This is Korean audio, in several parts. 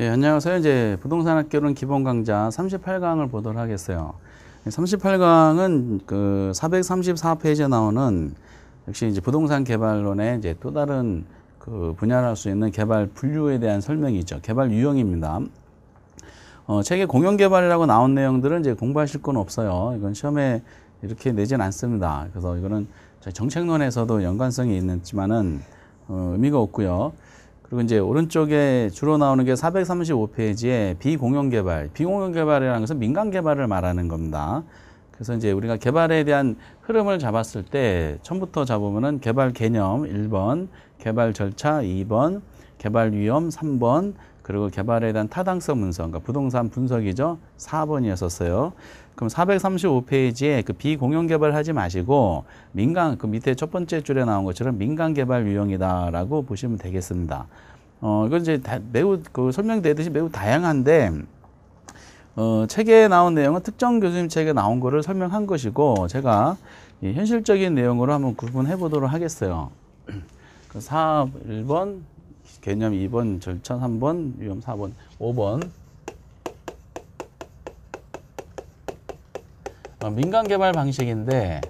예, 안녕하세요. 이제 부동산 학교론 기본 강좌 38강을 보도록 하겠어요. 38강은 그 434페이지에 나오는 역시 이제 부동산 개발론의 이제 또 다른 그 분야를 할 수 있는 개발 분류에 대한 설명이죠. 개발 유형입니다. 어, 책에 공용 개발이라고 나온 내용들은 이제 공부하실 건 없어요. 이건 시험에 이렇게 내진 않습니다. 그래서 이거는 정책론에서도 연관성이 있지만은 어, 의미가 없고요. 그리고 이제 오른쪽에 주로 나오는 게 435페이지에 비공용 개발. 비공용 개발이라는 것은 민간 개발을 말하는 겁니다. 그래서 이제 우리가 개발에 대한 흐름을 잡았을 때 처음부터 잡으면은 개발 개념 1번, 개발 절차 2번, 개발 위험 3번, 그리고 개발에 대한 타당성 문서, 그러니까 부동산 분석이죠. 4번이었었어요. 그럼 435페이지에 그비공용 개발하지 마시고 민간 그 밑에 첫 번째 줄에 나온 것처럼 민간 개발 유형이다라고 보시면 되겠습니다. 어, 이건 이제 다, 매우 그 설명되듯이 매우 다양한데 어, 책에 나온 내용은 특정 교수님 책에 나온 거를 설명한 것이고 제가 현실적인 내용으로 한번 구분해 보도록 하겠어요. 그 4, 1번, 개념 2번, 절차 3번, 위험 4번, 5번. 어, 아, 민간 개발 방식인데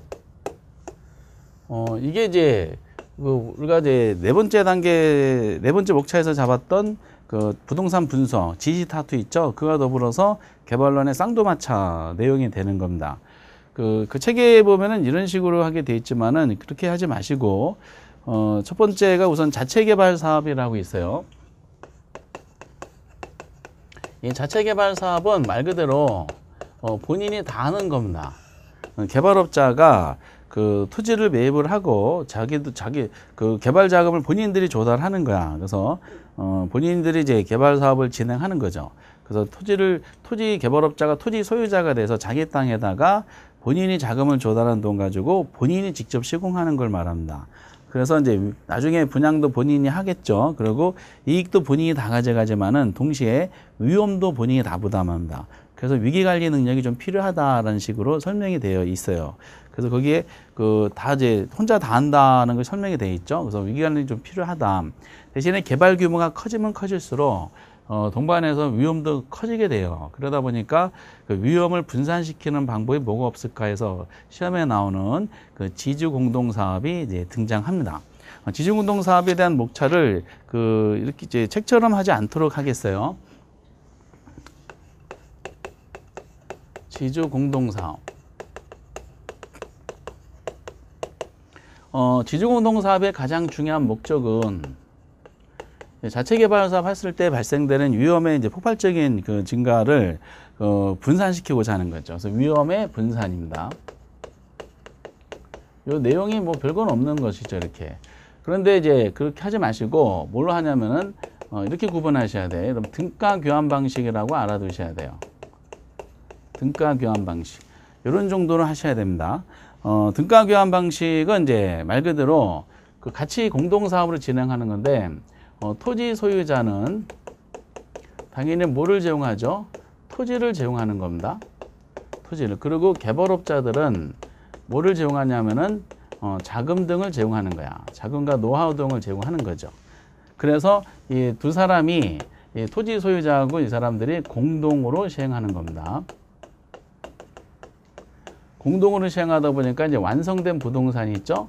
어, 이게 이제 그 우리가 이제 네 번째 단계 네 번째 목차에서 잡았던 그 부동산 분석 지지 타투 있죠 그와 더불어서 개발론의 쌍도마차 내용이 되는 겁니다 그, 그 책에 보면은 이런 식으로 하게 돼 있지만은 그렇게 하지 마시고 어, 첫 번째가 우선 자체 개발 사업이라고 있어요. 이 자체 개발 사업은 말 그대로 어, 본인이 다 하는 겁니다. 어, 개발업자가 그 토지를 매입을 하고 자기도 자기 그 개발 자금을 본인들이 조달하는 거야. 그래서 어, 본인들이 이제 개발 사업을 진행하는 거죠. 그래서 토지를 토지 개발업자가 토지 소유자가 돼서 자기 땅에다가 본인이 자금을 조달한 돈 가지고 본인이 직접 시공하는 걸 말합니다. 그래서 이제 나중에 분양도 본인이 하겠죠. 그리고 이익도 본인이 다 가져가지만은 동시에 위험도 본인이 다 부담합니다. 그래서 위기 관리 능력이 좀 필요하다라는 식으로 설명이 되어 있어요. 그래서 거기에 그 다 이제 혼자 다 한다는 걸 설명이 되어 있죠. 그래서 위기 관리 좀 필요하다. 대신에 개발 규모가 커지면 커질수록 어, 동반해서 위험도 커지게 돼요. 그러다 보니까 그 위험을 분산시키는 방법이 뭐가 없을까 해서 시험에 나오는 그 지주 공동 사업이 이제 등장합니다. 어, 지주 공동 사업에 대한 목차를 그 이렇게 이제 책처럼 하지 않도록 하겠어요. 지주 공동 사업. 어, 지주 공동 사업의 가장 중요한 목적은 네, 자체 개발 사업 했을 때 발생되는 위험의 이제 폭발적인 그 증가를 어, 분산시키고자 하는 거죠. 그래서 위험의 분산입니다. 요 내용이 뭐 별건 없는 것이죠, 이렇게. 그런데 이제 그렇게 하지 마시고 뭘로 하냐면은 어, 이렇게 구분하셔야 돼요. 그럼 등가 교환 방식이라고 알아두셔야 돼요. 등가 교환 방식. 이런 정도로 하셔야 됩니다. 어, 등가 교환 방식은 이제 말 그대로 그 같이 공동 사업으로 진행하는 건데 어, 토지 소유자는 당연히 뭐를 제공하죠? 토지를 제공하는 겁니다. 토지를. 그리고 개발업자들은 뭐를 제공하냐면은 어, 자금 등을 제공하는 거야. 자금과 노하우 등을 제공하는 거죠. 그래서 이 두 사람이 이 토지 소유자하고 이 사람들이 공동으로 시행하는 겁니다. 공동으로 시행하다 보니까 이제 완성된 부동산이 있죠.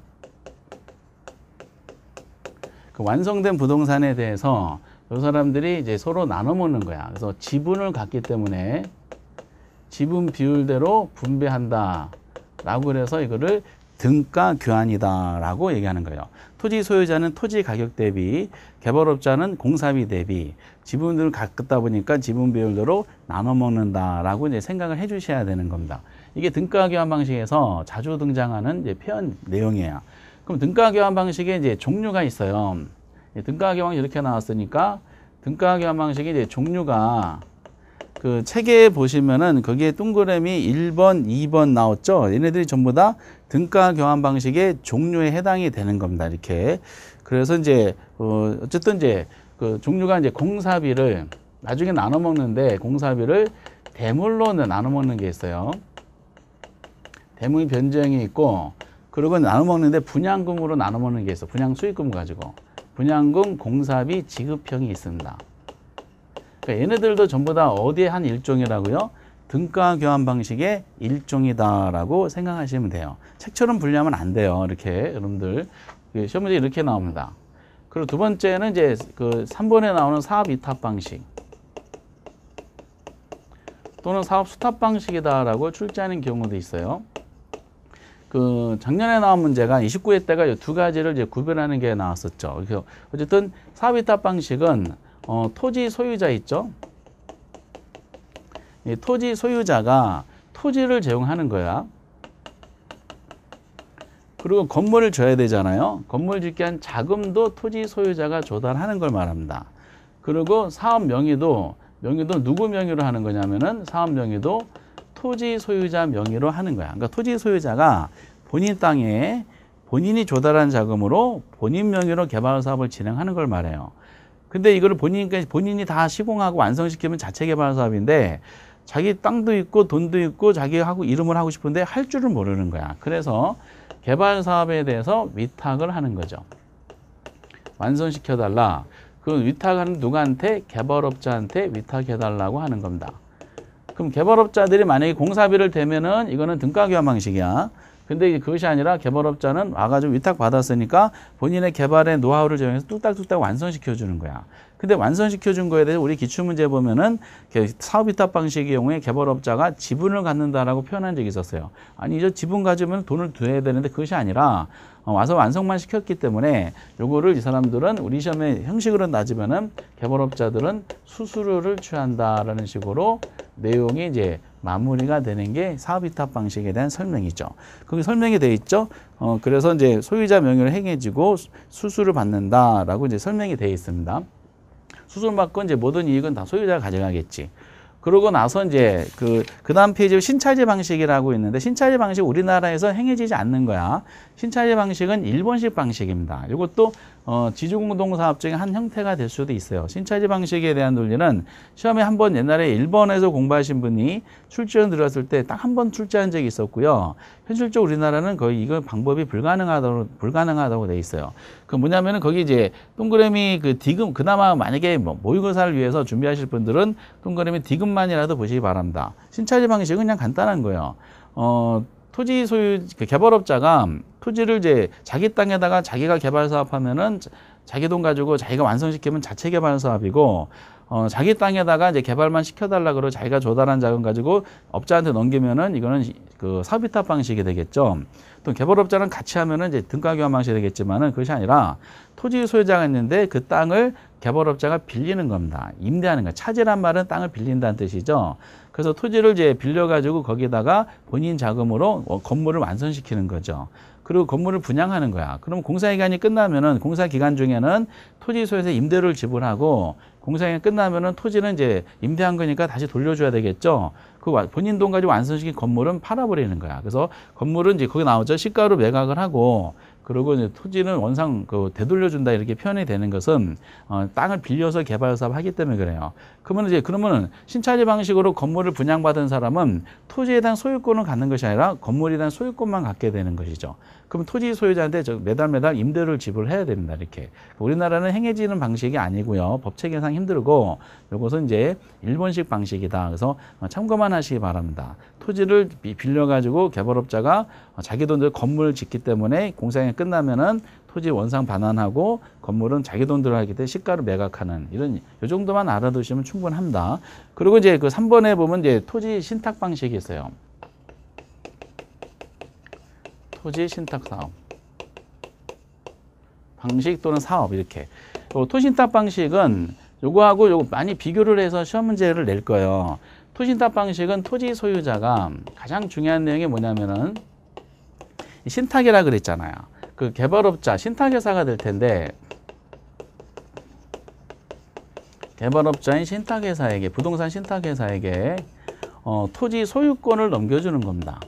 그 완성된 부동산에 대해서 이 그 사람들이 이제 서로 나눠 먹는 거야. 그래서 지분을 갖기 때문에 지분 비율대로 분배한다. 라고 해서 이거를 등가 교환이다 라고 얘기하는 거예요. 토지 소유자는 토지 가격 대비, 개발업자는 공사비 대비, 지분들을 갖다 보니까 지분 비율대로 나눠 먹는다 라고 이제 생각을 해 주셔야 되는 겁니다. 이게 등가 교환 방식에서 자주 등장하는 이제 표현 내용이에요. 그럼 등가 교환 방식에 이제 종류가 있어요. 예, 등가 교환이 이렇게 나왔으니까 등가 교환 방식의 이제 종류가 그 책에 보시면은 거기에 동그라미 1번, 2번 나왔죠. 얘네들이 전부 다 등가 교환 방식의 종류에 해당이 되는 겁니다. 이렇게. 그래서 이제 어 어쨌든 이제 그 종류가 이제 공사비를 나중에 나눠 먹는데 공사비를 대물로 나눠 먹는 게 있어요. 대물 변정이 있고 그리고 나눠 먹는데 분양금으로 나눠 먹는 게 있어. 분양 수익금 가지고. 분양금 공사비 지급형이 있습니다. 그러니까 얘네들도 전부 다어디에한 일종이라고요? 등가 교환 방식의 일종이다라고 생각하시면 돼요. 책처럼 분리하면안 돼요. 이렇게 여러분들 그 시험 문제 이렇게 나옵니다. 그리고 두 번째는 이제 그 3번에 나오는 사업 이탑 방식 또는 사업 수탑 방식이다라고 출제하는 경우도 있어요. 그 작년에 나온 문제가 29회 때가 이 두 가지를 이제 구별하는 게 나왔었죠. 그래서 어쨌든 사업위탁 방식은 어, 토지 소유자 있죠. 이 예, 토지 소유자가 토지를 제공하는 거야. 그리고 건물을 줘야 되잖아요. 건물 짓게 한 자금도 토지 소유자가 조달하는 걸 말합니다. 그리고 사업 명의도 명의도 누구 명의로 하는 거냐면은 사업 명의도 토지 소유자 명의로 하는 거야. 그러니까 토지 소유자가 본인 땅에 본인이 조달한 자금으로 본인 명의로 개발 사업을 진행하는 걸 말해요. 근데 이거를 본인이 본인이 다 시공하고 완성시키면 자체 개발 사업인데 자기 땅도 있고 돈도 있고 자기 하고 이름을 하고 싶은데 할 줄을 모르는 거야. 그래서 개발 사업에 대해서 위탁을 하는 거죠. 완성시켜 달라. 그 위탁하는 누구한테 개발업자한테 위탁해 달라고 하는 겁니다. 그럼 개발업자들이 만약에 공사비를 대면은 이거는 등가 교환 방식이야. 근데 그것이 아니라 개발업자는 와가지고 위탁받았으니까 본인의 개발의 노하우를 적용해서 뚝딱뚝딱 완성시켜주는 거야. 근데 완성시켜준 거에 대해서 우리 기출문제 보면은 그 사업위탁 방식의 경우에 개발업자가 지분을 갖는다라고 표현한 적이 있었어요. 아니, 이저 지분 가지면 돈을 줘야 되는데 그것이 아니라 어, 와서 완성만 시켰기 때문에 요거를 이 사람들은 우리 시험의 형식으로 낮으면은 개발업자들은 수수료를 취한다라는 식으로 내용이 이제 마무리가 되는 게 사업위탁 방식에 대한 설명이죠. 그게 설명이 돼 있죠. 어, 그래서 이제 소유자 명의로 행해지고 수수료 받는다라고 이제 설명이 돼 있습니다. 수술받건 이제 모든 이익은 다 소유자가 가져가겠지. 그러고 나서 이제 그, 그 다음 페이지 신찰제 방식이라고 있는데 신찰제 방식 우리나라에서 행해지지 않는 거야. 신찰제 방식은 일본식 방식입니다. 이것도 어, 지주공동사업 중에 한 형태가 될 수도 있어요. 신차지 방식에 대한 논리는 시험에 한 번 옛날에 일본에서 공부하신 분이 출전 들어왔을 때 딱 한 번 출제한 적이 있었고요. 현실적으로 우리나라는 거의 이거 방법이 불가능하다고 불가능하다고 돼 있어요. 그 뭐냐면은 거기 이제 동그라미 그 디귿 그나마 만약에 뭐 모의고사를 위해서 준비하실 분들은 동그라미 디귿만이라도 보시기 바랍니다. 신차지 방식은 그냥 간단한 거예요. 어, 토지 소유 그 개발업자가 토지를 이제 자기 땅에다가 자기가 개발 사업하면은 자기 돈 가지고 자기가 완성시키면 자체 개발 사업이고 어, 자기 땅에다가 이제 개발만 시켜달라 그러고 자기가 조달한 자금 가지고 업자한테 넘기면은 이거는 그 사비탑 방식이 되겠죠. 또 개발업자는 같이 하면은 이제 등가교환 방식이 되겠지만은 그것이 아니라 토지 소유자가 있는데 그 땅을 개발업자가 빌리는 겁니다. 임대하는 거예 차지란 말은 땅을 빌린다는 뜻이죠. 그래서 토지를 이제 빌려가지고 거기다가 본인 자금으로 어, 건물을 완성시키는 거죠. 그리고 건물을 분양하는 거야. 그럼 공사기간이 끝나면은 공사기간 중에는 토지소에서 임대료를 지불하고 공사기간 끝나면은 토지는 이제 임대한 거니까 다시 돌려줘야 되겠죠. 그 본인 돈 가지고 완성시킨 건물은 팔아버리는 거야. 그래서 건물은 이제 거기 나오죠. 시가로 매각을 하고 그리고 이제 토지는 원상 그 되돌려준다 이렇게 표현이 되는 것은 어, 땅을 빌려서 개발 사업 하기 때문에 그래요. 그러면 이제 그러면 신차지 방식으로 건물을 분양받은 사람은 토지에 대한 소유권을 갖는 것이 아니라 건물에 대한 소유권만 갖게 되는 것이죠. 그럼 토지 소유자한테 매달 매달 임대료를 지불해야 됩니다. 이렇게 그러니까 우리나라는 행해지는 방식이 아니고요. 법 체계상 힘들고 이것은 이제 일본식 방식이다. 그래서 참고만 하시기 바랍니다. 토지를 빌려가지고 개발업자가 자기 돈으로 건물 짓기 때문에 공사가 끝나면은 토지 원상 반환하고 건물은 자기 돈 들어 가기 때문에 시가를 매각하는 이런 이 정도만 알아두시면 충분합니다. 그리고 이제 그 3번에 보면 이제 토지 신탁 방식이 있어요. 토지 신탁 사업 방식 또는 사업 이렇게 토지 신탁 방식은 요거하고 요거 많이 비교를 해서 시험 문제를 낼 거예요. 토지 신탁 방식은 토지 소유자가 가장 중요한 내용이 뭐냐면은 신탁이라 그랬잖아요. 그 개발업자 신탁회사가 될 텐데 개발업자인 신탁회사에게 부동산 신탁회사에게 어, 토지 소유권을 넘겨주는 겁니다.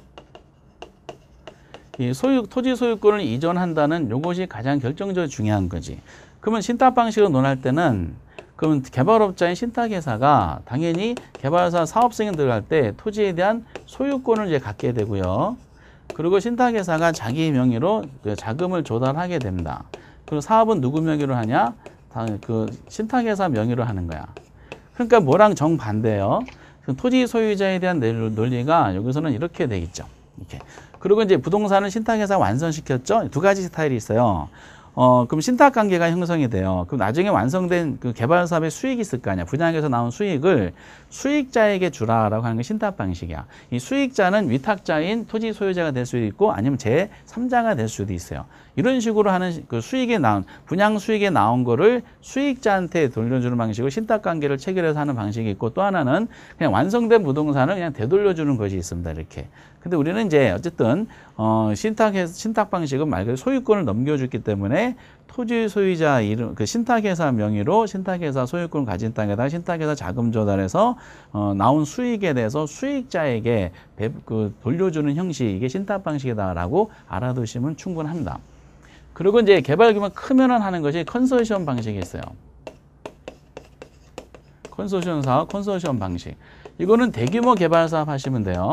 이 소유 토지 소유권을 이전한다는 이것이 가장 결정적으로 중요한 거지. 그러면 신탁 방식을 논할 때는 그러면 개발업자인 신탁회사가 당연히 개발사 사업승인 들어갈 때 토지에 대한 소유권을 이제 갖게 되고요. 그리고 신탁회사가 자기 명의로 그 자금을 조달하게 됩니다. 그리고 사업은 누구 명의로 하냐? 그 신탁회사 명의로 하는 거야. 그러니까 뭐랑 정반대예요. 토지 소유자에 대한 논리가 여기서는 이렇게 되겠죠. 이렇게. 그리고 이제 부동산은 신탁회사 완성시켰죠. 두 가지 스타일이 있어요. 어, 그럼 신탁 관계가 형성이 돼요. 그럼 나중에 완성된 그 개발 사업의 수익이 있을 거 아니야. 분양에서 나온 수익을 수익자에게 주라라고 하는 게 신탁 방식이야. 이 수익자는 위탁자인 토지 소유자가 될 수도 있고 아니면 제 3자가 될 수도 있어요. 이런 식으로 하는 그 수익에 나온 분양 수익에 나온 거를 수익자한테 돌려주는 방식으로 신탁 관계를 체결해서 하는 방식이 있고 또 하나는 그냥 완성된 부동산을 그냥 되돌려주는 것이 있습니다. 이렇게. 근데 우리는 이제 어쨌든 어, 신탁 신탁 방식은 말 그대로 소유권을 넘겨줬기 때문에 다음에 토지 소유자 이름 그 신탁회사 명의로 신탁회사 소유권을 가진 땅에다 신탁회사 자금 조달해서 어, 나온 수익에 대해서 수익자에게 배, 그 돌려주는 형식 이게 신탁 방식이다라고 알아두시면 충분합니다. 그리고 이제 개발 규모 크면 하는 것이 컨소시엄 방식이 있어요. 컨소시엄 사업, 컨소시엄 방식. 이거는 대규모 개발 사업 하시면 돼요.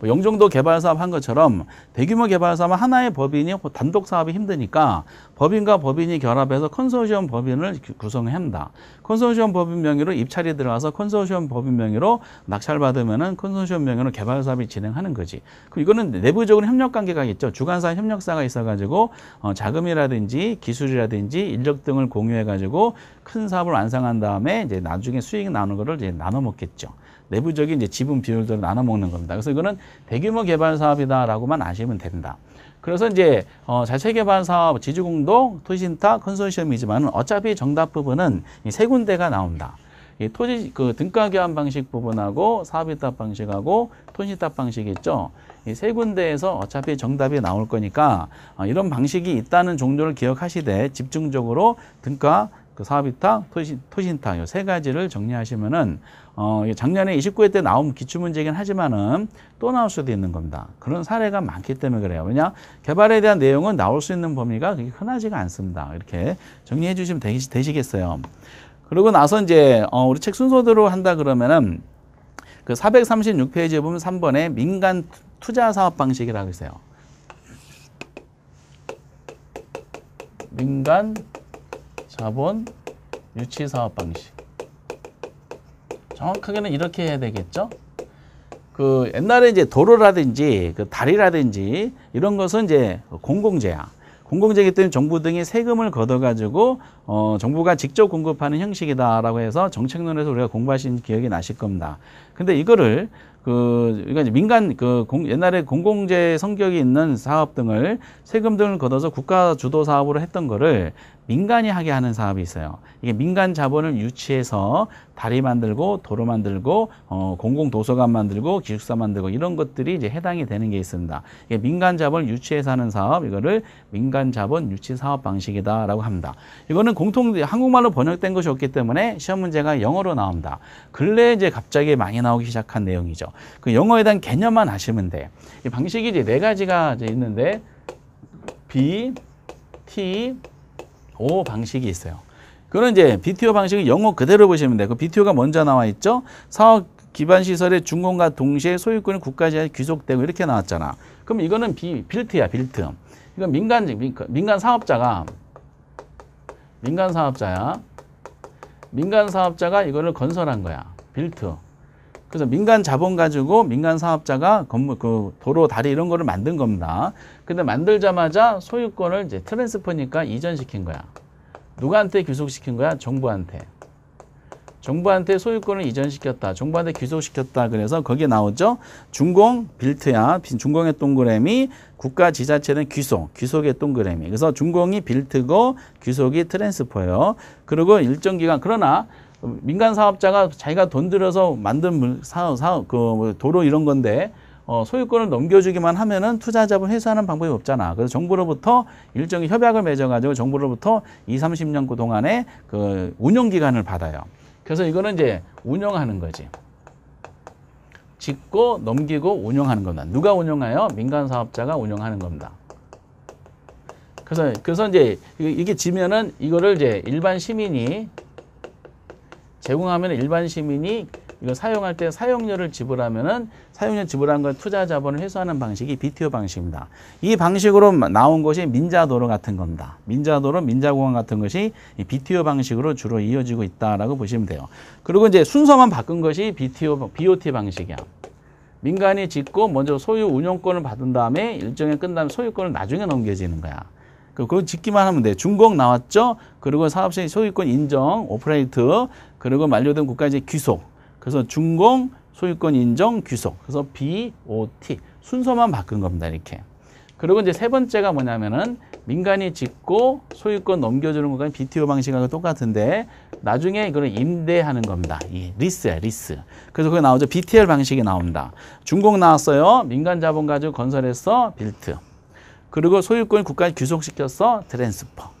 뭐 영종도 개발 사업 한 것처럼 대규모 개발 사업은 하나의 법인이 단독 사업이 힘드니까 법인과 법인이 결합해서 컨소시엄 법인을 구성한다 컨소시엄 법인 명의로 입찰이 들어와서 컨소시엄 법인 명의로 낙찰받으면은 컨소시엄 명의로 개발 사업이 진행하는 거지. 그 이거는 내부적으로 협력 관계가 있죠. 주관사 협력사가 있어가지고 어, 자금이라든지 기술이라든지 인력 등을 공유해가지고 큰 사업을 완성한 다음에 이제 나중에 수익이 나오는 거를 이제 나눠 먹겠죠. 내부적인 이제 지분 비율들을 나눠 먹는 겁니다. 그래서 이거는 대규모 개발 사업이다라고만 아시면 된다. 그래서 이제 어, 자체 개발 사업 지주공동 토지신타 컨소시엄이지만 어차피 정답 부분은 이세 군데가 나온다. 이 토지 그 등가 교환 방식 부분하고 사업위탁 방식하고 토지탁 방식이 있죠. 이 세 군데에서 어차피 정답이 나올 거니까 어, 이런 방식이 있다는 종류를 기억하시되 집중적으로 등가 그 사업이탕, 토신, 토신탕 이세 가지를 정리하시면은 어, 작년에 29회 때 나온 기출문제이긴 하지만은 또 나올 수도 있는 겁니다. 그런 사례가 많기 때문에 그래요. 왜냐 개발에 대한 내용은 나올 수 있는 범위가 그게 흔하지가 않습니다. 이렇게 정리해 주시면 되시, 되시겠어요. 그러고 나서 이제 어, 우리 책 순서대로 한다 그러면은 그 436페이지에 보면 3번에 민간 투자 사업 방식이라고 있어요. 민간 자본 유치 사업 방식. 정확하게는 이렇게 해야 되겠죠? 그 옛날에 이제 도로라든지 그 다리라든지 이런 것은 이제 공공재야. 공공재기 때문에 정부 등이 세금을 걷어가지고 어, 정부가 직접 공급하는 형식이다라고 해서 정책론에서 우리가 공부하신 기억이 나실 겁니다. 근데 이거를 그 그러니까 이제 민간 그 공, 옛날에 공공재 성격이 있는 사업 등을 세금 등을 걷어서 국가 주도 사업으로 했던 거를 민간이 하게 하는 사업이 있어요. 이게 민간 자본을 유치해서 다리 만들고 도로 만들고 어, 공공 도서관 만들고 기숙사 만들고 이런 것들이 이제 해당이 되는 게 있습니다. 이게 민간 자본을 유치해서 하는 사업 이거를 민간 자본 유치 사업 방식이다라고 합니다. 이거는 공통 한국말로 번역된 것이 없기 때문에 시험 문제가 영어로 나옵니다. 근래 이제 갑자기 많이 나오기 시작한 내용이죠. 그 영어에 대한 개념만 아시면 돼. 이 방식이 이제 네 가지가 이제 있는데 B, T, O 방식이 있어요. 그런 이제 BTO 방식은 영어 그대로 보시면 돼요. 그 BTO가 먼저 나와 있죠. 사업 기반 시설의 준공과 동시에 소유권이 국가지하에 귀속되고 이렇게 나왔잖아. 그럼 이거는 비, 빌트야, 빌트. 이건 민간 민간 사업자가 민간 사업자야. 민간 사업자가 이거를 건설한 거야. 빌트. 그래서 민간 자본 가지고 민간 사업자가 건물 그 도로 다리 이런 거를 만든 겁니다. 근데 만들자마자 소유권을 이제 트랜스퍼니까 이전시킨 거야. 누구한테 귀속시킨 거야? 정부한테. 정부한테 소유권을 이전시켰다. 정부한테 귀속시켰다. 그래서 거기에 나오죠. 중공 빌트야. 중공의 동그라미 국가 지자체는 귀속. 귀속의 동그라미. 그래서 중공이 빌트고 귀속이 트랜스퍼예요. 그리고 일정 기간 그러나 민간 사업자가 자기가 돈 들여서 만든 사업, 사업 그 뭐 도로 이런 건데 어, 소유권을 넘겨주기만 하면은 투자 자분 회수하는 방법이 없잖아. 그래서 정부로부터 일정의 협약을 맺어가지고 정부로부터 2, 0 30년 그 동안에 그 운영 기간을 받아요. 그래서 이거는 이제 운영하는 거지. 짓고 넘기고 운영하는 겁니다. 누가 운영하여? 민간 사업자가 운영하는 겁니다. 그래서 그래서 이제 이게 지면은 이거를 이제 일반 시민이 제공하면 일반 시민이 이거 사용할 때 사용료를 지불하면은 사용료 지불한 걸 투자 자본을 회수하는 방식이 BTO 방식입니다. 이 방식으로 나온 것이 민자도로 같은 겁니다. 민자도로 민자공원 같은 것이 BTO 방식으로 주로 이어지고 있다라고 보시면 돼요. 그리고 이제 순서만 바꾼 것이 BTO BOT 방식이야. 민간이 짓고 먼저 소유 운영권을 받은 다음에 일정이 끝나면 소유권을 나중에 넘겨지는 거야. 그걸 짓기만 하면 돼. 중공 나왔죠? 그리고 사업시의 소유권 인정, 오퍼레이트, 그리고 만료된 국가의 귀속. 그래서 준공 소유권 인정 귀속. 그래서 BOT 순서만 바꾼 겁니다. 이렇게. 그리고 이제 세 번째가 뭐냐면은 민간이 짓고 소유권 넘겨주는 것과 BTO 방식하고 똑같은데 나중에 이거를 임대하는 겁니다. 이 리스야 리스. 그래서 그게 나오죠. BTL 방식이 나옵니다. 중공 나왔어요. 민간 자본 가지고 건설해서 빌트. 그리고 소유권 국가에 귀속시켰어 트랜스퍼.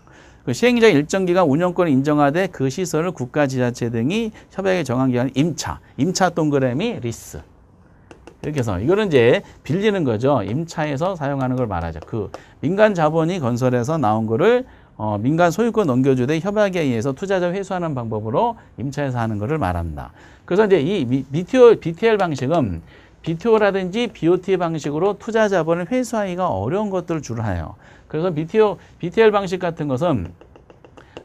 그 시행자 일정 기간 운영권을 인정하되 그 시설을 국가 지자체 등이 협약에 정한 기간 임차, 임차 동그라미 리스. 이렇게 해서 이거는 이제 빌리는 거죠. 임차에서 사용하는 걸 말하죠. 그 민간 자본이 건설해서 나온 거를 어, 민간 소유권 넘겨주되 협약에 의해서 투자자 회수하는 방법으로 임차에서 하는 거를 말합니다. 그래서 이제 이 미, BTO, BTL 방식은 BTO라든지 BOT 방식으로 투자 자본을 회수하기가 어려운 것들을 주로 해요. 그래서 BTO, BTL 방식 같은 것은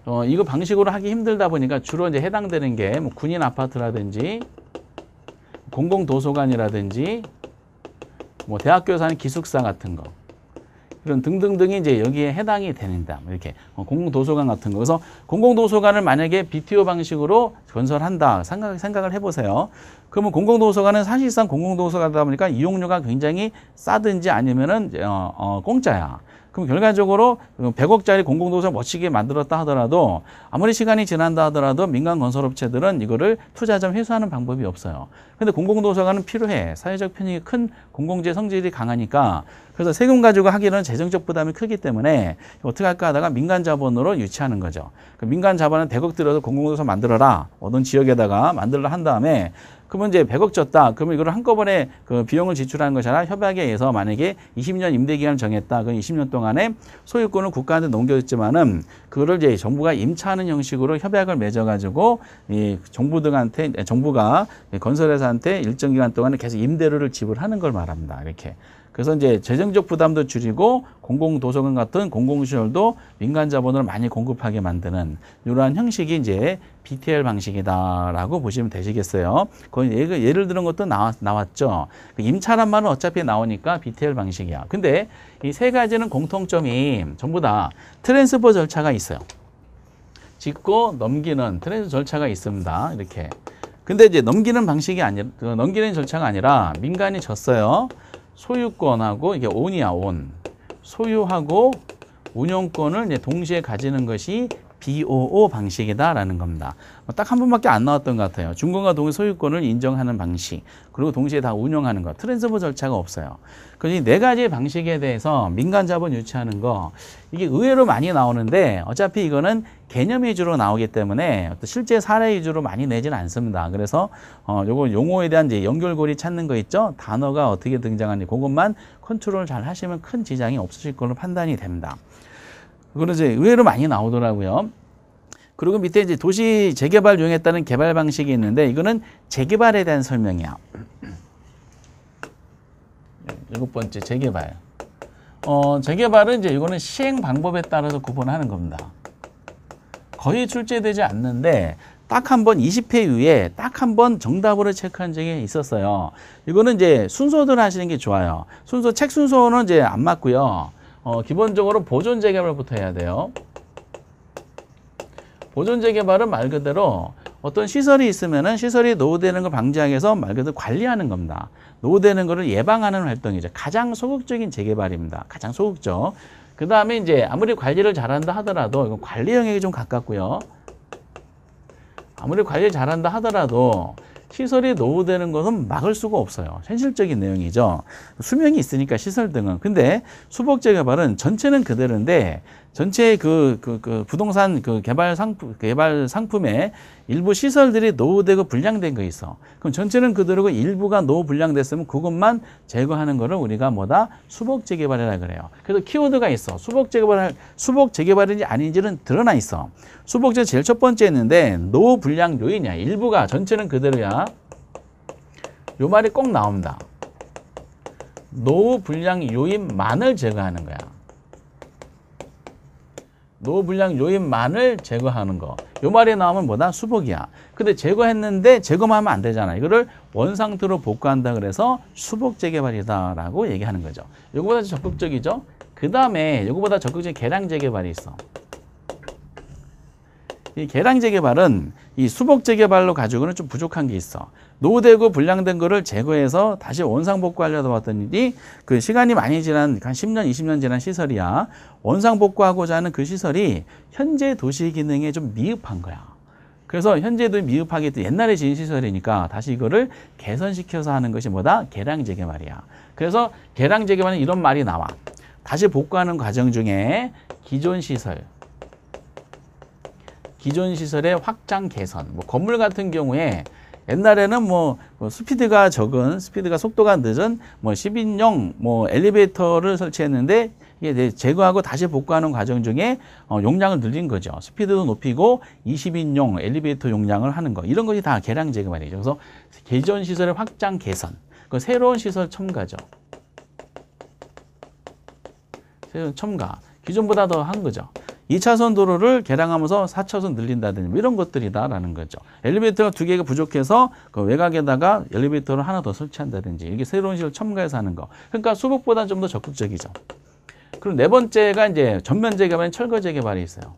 어, 이거 방식으로 하기 힘들다 보니까 주로 이제 해당되는 게뭐 군인 아파트라든지 공공도서관이라든지 뭐 대학교에서 하는 기숙사 같은 거 이런 등등등이 이제 여기에 해당이 되는다. 뭐 이렇게 뭐 공공도서관 같은 거. 그래서 공공도서관을 만약에 BTO 방식으로 건설한다 생각, 생각을 해보세요. 그러면 공공도서관은 사실상 공공도서관이다 보니까 이용료가 굉장히 싸든지 아니면은 어, 어, 공짜야. 그럼 결과적으로 100억짜리 공공도서 멋지게 만들었다 하더라도 아무리 시간이 지난다 하더라도 민간 건설업체들은 이거를 투자점 회수하는 방법이 없어요. 근데 공공도서관은 필요해. 사회적 편익이 큰 공공재 성질이 강하니까 그래서 세금 가지고 하기는 재정적 부담이 크기 때문에 어떻게 할까 하다가 민간 자본으로 유치하는 거죠. 그 민간 자본은 100억 들여서 공공도서 만들어라. 어떤 지역에다가 만들라 한 다음에 그러면 이제 100억 줬다. 그러면 이걸 한꺼번에 그 비용을 지출하는 것이 아니라 협약에 의해서 만약에 20년 임대 기간을 정했다. 그럼 20년 동안에 소유권을 국가한테 넘겨줬지만은 그거를 이제 정부가 임차하는 형식으로 협약을 맺어가지고 이 정부 등한테 정부가 건설회사한테 일정 기간 동안에 계속 임대료를 지불하는 걸 말합니다. 이렇게. 그래서 이제 재정적 부담도 줄이고 공공도서관 같은 공공시설도 민간 자본을 많이 공급하게 만드는 이러한 형식이 이제 BTL 방식이다라고 보시면 되시겠어요. 그 예를, 예를 들은 것도 나왔, 나왔죠. 그 임차란 말은 어차피 나오니까 BTL 방식이야. 근데 이 세 가지는 공통점이 전부 다 트랜스퍼 절차가 있어요. 짚고 넘기는 트랜스 절차가 있습니다. 이렇게. 근데 이제 넘기는 방식이 아니라 넘기는 절차가 아니라 민간이 졌어요. 소유권하고 이게 온이야 온 소유하고 운영권을 동시에 가지는 것이 BOO 방식이다라는 겁니다. 뭐 딱한 번밖에 안 나왔던 것 같아요. 중공과 동의 소유권을 인정하는 방식, 그리고 동시에 다 운영하는 것, 트랜스퍼 절차가 없어요. 그래서 네가지 방식에 대해서 민간 자본 유치하는 거, 이게 의외로 많이 나오는데 어차피 이거는 개념 위주로 나오기 때문에 어떤 실제 사례 위주로 많이 내지는 않습니다. 그래서 어 요거 용어에 대한 이제 연결고리 찾는 거 있죠? 단어가 어떻게 등장하는지 그것만 컨트롤 잘 하시면 큰 지장이 없으실 걸로 판단이 됩니다. 그거는 이제 의외로 많이 나오더라고요. 그리고 밑에 이제 도시 재개발 용했다는 개발 방식이 있는데 이거는 재개발에 대한 설명이야. 네, 일곱 번째 재개발. 어, 재개발은 이제 이거는 시행 방법에 따라서 구분하는 겁니다. 거의 출제되지 않는데 딱 한 번 20회 이후에 딱 한 번 정답으로 체크한 적이 있었어요. 이거는 이제 순서대로 하시는 게 좋아요. 순서 책 순서는 이제 안 맞고요. 어, 기본적으로 보존 재개발부터 해야 돼요. 보존 재개발은 말 그대로 어떤 시설이 있으면은 시설이 노후되는 걸 방지하기 위해서 말 그대로 관리하는 겁니다. 노후되는 것을 예방하는 활동이죠. 가장 소극적인 재개발입니다. 가장 소극적. 그 다음에 이제 아무리 관리를 잘한다 하더라도 이건 관리 영역이 좀 가깝고요. 아무리 관리를 잘한다 하더라도 시설이 노후되는 것은 막을 수가 없어요. 현실적인 내용이죠. 수명이 있으니까 시설 등은. 근데 수복제 개발은 전체는 그대로인데 전체 그, 그, 그 부동산 그 개발 상품, 개발 상품에 일부 시설들이 노후되고 불량된 거 있어. 그럼 전체는 그대로고 일부가 노후 불량됐으면 그것만 제거하는 거를 우리가 뭐다? 수복 재개발이라 그래요. 그래서 키워드가 있어. 수복 재개발, 수복 재개발인지 아닌지는 드러나 있어. 수복 재 제일 첫 번째 있는데 노후 불량 요인이야. 일부가 전체는 그대로야. 요 말이 꼭나옵니다 노후 불량 요인만을 제거하는 거야. 노불량 요인만을 제거하는 거. 요 말이 나오면 뭐다? 수복이야. 근데 제거했는데 제거만 하면 안 되잖아. 이거를 원상태로 복구한다 그래서 수복 재개발이다라고 얘기하는 거죠. 요거보다 적극적이죠. 그 다음에 요거보다 적극적인 개량 재개발이 있어. 이 개량 재개발은 이 수복 재개발로 가지고는 좀 부족한 게 있어. 노되고 후 불량된 거를 제거해서 다시 원상복구하려다 봤더니 그 시간이 많이 지난 한 10년, 20년 지난 시설이야. 원상복구하고자 하는 그 시설이 현재 도시 기능에 좀 미흡한 거야. 그래서 현재도 미흡하게 옛날에 지은 시설이니까 다시 이거를 개선시켜서 하는 것이 뭐다? 개량재개 말이야. 그래서 개량재개만은 이런 말이 나와. 다시 복구하는 과정 중에 기존 시설, 기존 시설의 확장 개선, 뭐 건물 같은 경우에 옛날에는 뭐, 뭐 스피드가 적은 스피드가 속도가 늦은 뭐 10인용 뭐 엘리베이터를 설치했는데 이게 제거하고 다시 복구하는 과정 중에 어, 용량을 늘린 거죠. 스피드도 높이고 20인용 엘리베이터 용량을 하는 거 이런 것이 다계량 제거 말이죠. 그래서 기존 시설의 확장 개선 그 새로운 시설 첨가죠. 새로운 첨가 기존보다 더 한 거죠. 2차선 도로를 개량하면서 4차선 늘린다든지 뭐 이런 것들이다라는 거죠. 엘리베이터가 두 개가 부족해서 그 외곽에다가 엘리베이터를 하나 더 설치한다든지 이게 새로운 시를 첨가해서 하는 거. 그러니까 수복보다는 좀 더 적극적이죠. 그리고 네 번째가 이제 전면 재개발인 철거 재개발이 있어요.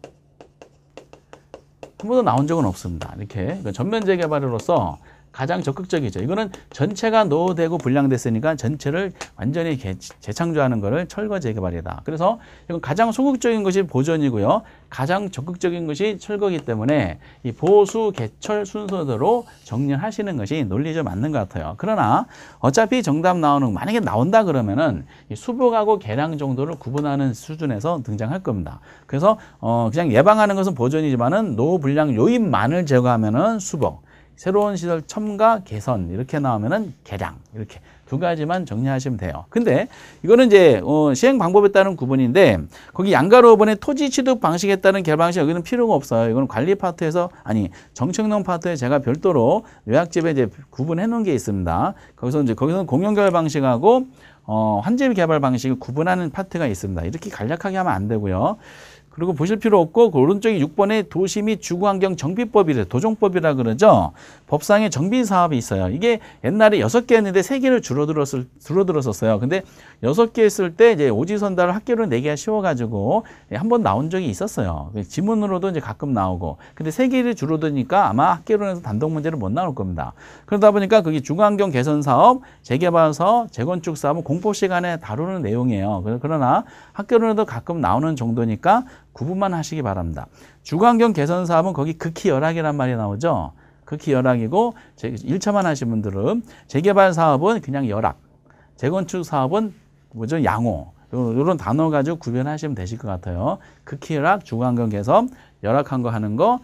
한 번도 나온 적은 없습니다. 이렇게 그 전면 재개발으로서 가장 적극적이죠. 이거는 전체가 노후되고 불량됐으니까 전체를 완전히 재창조하는 거를 철거 재개발이다. 그래서 이건 가장 소극적인 것이 보존이고요. 가장 적극적인 것이 철거기 때문에 이 보수, 개철 순서대로 정리하시는 것이 논리적 맞는 것 같아요. 그러나 어차피 정답 나오는 만약에 나온다 그러면은 수복하고 개량 정도를 구분하는 수준에서 등장할 겁니다. 그래서 어 그냥 예방하는 것은 보존이지만은 노후 불량 요인만을 제거하면은 수복. 새로운 시설 첨가 개선 이렇게 나오면은 개량 이렇게 두 가지만 정리하시면 돼요. 근데 이거는 이제 어, 시행 방법에 따른 구분인데 거기 양가로번의 토지 취득 방식에 따른 개방식 여기는 필요가 없어요. 이거는 관리 파트에서 아니 정책론 파트에 제가 별도로 요약집에 이제 구분해 놓은 게 있습니다. 거기서 이제 거기서는 공용 개발 방식하고 어, 환집 개발 방식을 구분하는 파트가 있습니다. 이렇게 간략하게 하면 안 되고요. 그리고 보실 필요 없고 그 오른쪽에 6번에 도시 및 주거환경 정비법이래 도정법이라 그러죠. 법상의 정비 사업이 있어요. 이게 옛날에 여섯 개 했는데 세개를 줄어들었을 줄어들었었어요. 근데 여섯 개 했을 때 이제 오지 선다를 학교로 내기가 네 쉬워 가지고 예, 한번 나온 적이 있었어요. 그 지문으로도 이제 가끔 나오고. 근데 세개를 줄어드니까 아마 학교론에서 단독 문제를 못 나올 겁니다. 그러다 보니까 그게 주거환경 개선 사업, 재개발 사업, 재건축 사업은 공포 시간에 다루는 내용이에요. 그러나 학교론에도 가끔 나오는 정도니까 구분만 하시기 바랍니다. 주거경 개선 사업은 거기 극히 열악이란 말이 나오죠. 극히 열악이고 1차만 하신 분들은 재개발 사업은 그냥 열악, 재건축 사업은 뭐죠? 양호. 이런 단어 가지고 구별하시면 되실 것 같아요. 극히 열악, 주거경 개선, 열악한 거 하는 거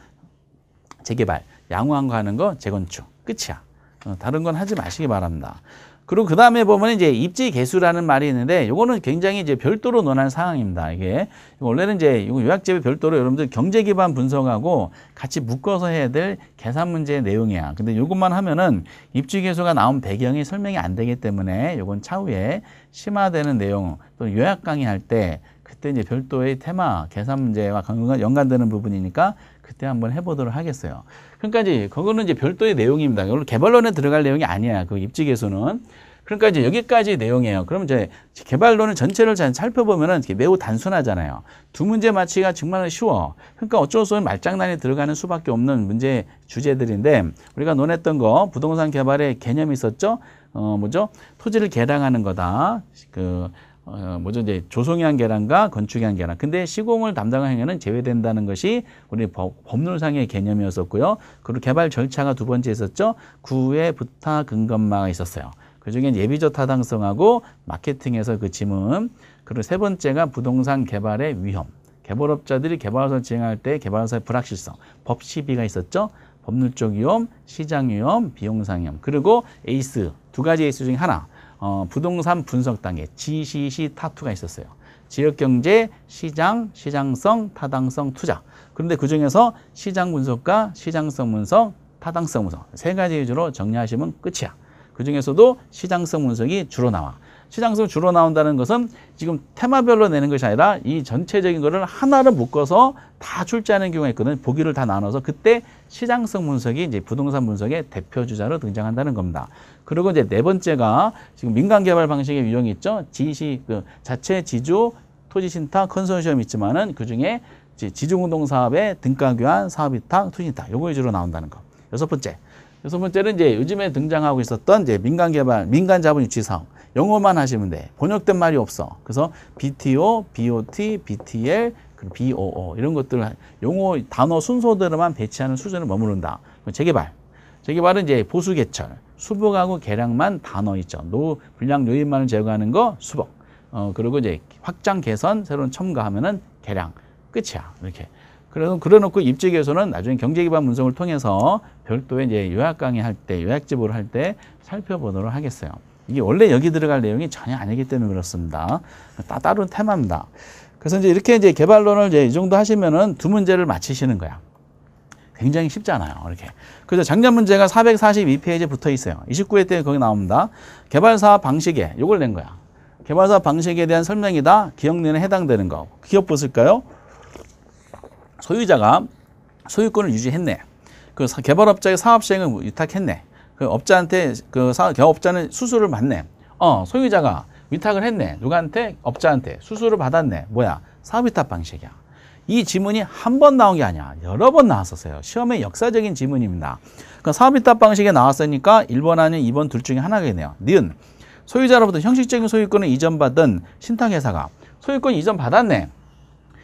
재개발, 양호한 거 하는 거 재건축. 끝이야. 어, 다른 건 하지 마시기 바랍니다. 그리고 그 다음에 보면 이제 입지 개수라는 말이 있는데 이거는 굉장히 이제 별도로 논한 상황입니다. 이게 원래는 이제 요약집에 별도로 여러분들 경제 기반 분석하고 같이 묶어서 해야 될 계산 문제의 내용이야. 근데 요것만 하면은 입지 개수가 나온 배경이 설명이 안 되기 때문에 이건 차후에 심화되는 내용 또는 요약 강의할 때 그때 이제 별도의 테마 계산 문제와 연관되는 부분이니까 그때 한번 해보도록 하겠어요. 그러니까 이제 그거는 이제 별도의 내용입니다. 이건 개발론에 들어갈 내용이 아니야. 그 입직에서는. 그러니까 이제 여기까지 내용이에요. 그럼 이제 개발론은 전체를 잘 살펴보면은 매우 단순하잖아요. 두 문제 맞히기가 정말 쉬워. 그러니까 어쩔 수 없이 말장난이 들어가는 수밖에 없는 문제 주제들인데 우리가 논했던 거 부동산 개발의 개념이 있었죠. 어 뭐죠? 토지를 개량하는 거다. 그 어, 뭐죠 이제 조성형 계란과 건축형 계란. 근데 시공을 담당한 행위는 제외된다는 것이 우리 법, 법 률상의 개념이었었고요. 그리고 개발 절차가 두 번째 있었죠. 구의 부타 근검망이 있었어요. 그중에 예비조 타당성하고 마케팅에서 그 지문. 그리고 세 번째가 부동산 개발의 위험. 개발업자들이 개발사를 진행할 때 개발사의 불확실성, 법 시비가 있었죠. 법률적 위험, 시장 위험, 비용상 위험. 그리고 에이스, 두 가지 에이스 중에 하나. 어, 부동산 분석단계 GCC 타투가 있었어요. 지역경제, 시장, 시장성, 타당성, 투자. 그런데 그중에서 시장 분석과 시장성 분석, 타당성 분석 세 가지 위주로 정리하시면 끝이야. 그중에서도 시장성 분석이 주로 나와. 시장성 주로 나온다는 것은 지금 테마별로 내는 것이 아니라 이 전체적인 거를 하나로 묶어서 다 출제하는 경우가 있거든 보기를 다 나눠서 그때 시장성 분석이 이제 부동산 분석의 대표 주자로 등장한다는 겁니다. 그리고 이제 네 번째가 지금 민간 개발 방식의 유형이 있죠. 지시 그 자체 지주 토지 신탁 컨소시엄 이 있지만은 그 중에 지중운동 사업의 등가 교환 사업 이탁 투신 위탁 요거 위주로 나온다는 거. 여섯 번째. 여섯 번째는 이제 요즘에 등장하고 있었던 이제 민간 개발 민간 자본 유치 사업. 영어만 하시면 돼. 번역된 말이 없어. 그래서 BTO, BOT, BTL, 그리고 BOO 이런 것들을 용어 단어 순서대로만 배치하는 수준을 머무른다. 재개발. 재개발은 이제 보수 개철, 수복하고 개량만 단어 있죠. 노 불량 요인만을 제거하는 거 수복. 어 그리고 이제 확장 개선 새로운 첨가하면은 개량 끝이야. 이렇게. 그래서 그래놓고 입지에서는 나중에 경제기반 문석을 통해서 별도의 이제 요약 강의할 때 요약 집으로 할 때 살펴보도록 하겠어요. 이게 원래 여기 들어갈 내용이 전혀 아니기 때문에 그렇습니다. 따, 다른 테마입니다. 그래서 이제 이렇게 이제 개발론을 이제 이 정도 하시면은 두 문제를 마치시는 거야. 굉장히 쉽잖아요. 이렇게. 그래서 작년 문제가 442페이지에 붙어 있어요. 29회 때 거기 나옵니다. 개발사업 방식에 요걸 낸 거야. 개발사업 방식에 대한 설명이다. 기억론에 해당되는 거. 기억 보실까요? 소유자가 소유권을 유지했네. 그 개발업자의 사업 시행을 위탁했네 뭐그 업자한테 그경 개업자는 수수를 받네. 어, 소유자가 위탁을 했네. 누구한테? 업자한테 수수를 받았네. 뭐야? 사업위탁 방식이야. 이 지문이 한 번 나온 게 아니야. 여러 번 나왔었어요. 시험의 역사적인 지문입니다. 그 그러니까 사업위탁 방식에 나왔으니까 1번 아니면 2번 둘 중에 하나겠네요. 니은 소유자로부터 형식적인 소유권을 이전받은 신탁회사가 소유권 이전 받았네.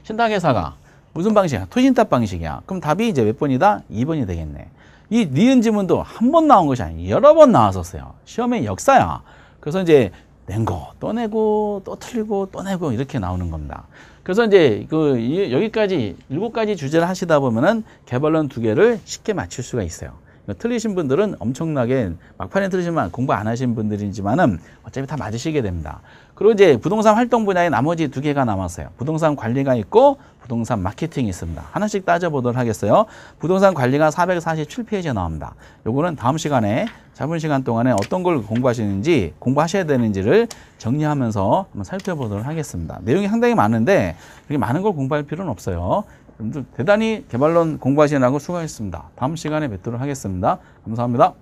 신탁회사가 무슨 방식이야? 토신탁 방식이야. 그럼 답이 이제 몇 번이다? 2번이 되겠네. 이 니은 지문도 한 번 나온 것이 아니고 여러 번 나왔었어요. 시험의 역사야. 그래서 이제 낸거떠 내고 또 틀리고 떠 내고 이렇게 나오는 겁니다. 그래서 이제 그 여기까지 일곱 가지 주제를 하시다 보면은 개발론 두 개를 쉽게 맞출 수가 있어요. 그러니까 틀리신 분들은 엄청나게 막판에 틀리지만 공부 안 하신 분들이지만은 어차피 다 맞으시게 됩니다. 그리고 이제 부동산 활동 분야에 나머지 두 개가 남았어요. 부동산 관리가 있고 부동산 마케팅이 있습니다. 하나씩 따져보도록 하겠어요. 부동산 관리가 447페이지에 나옵니다. 요거는 다음 시간에 잡은 시간 동안에 어떤 걸 공부하시는지 공부하셔야 되는지를 정리하면서 한번 살펴보도록 하겠습니다. 내용이 상당히 많은데 그렇게 많은 걸 공부할 필요는 없어요. 여러분들 대단히 개발론 공부하시느라고 수고하셨습니다. 다음 시간에 뵙도록 하겠습니다. 감사합니다.